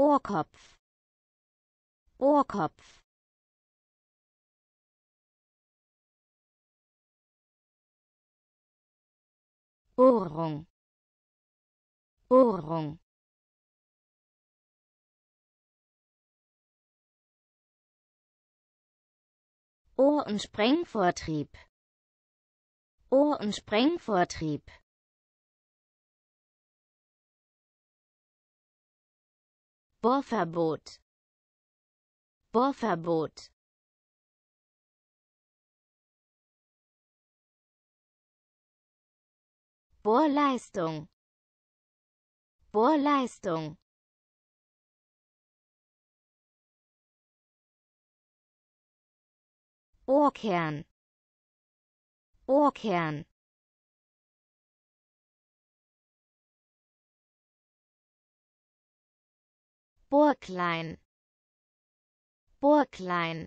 Ohrkopf Ohrkopf Ohrung Ohrung Ohr- und Sprengvortrieb Ohr- und Sprengvortrieb Bohrverbot Bohrverbot Bohrleistung Bohrleistung Bohrkern Bohrkern Burglein Burglein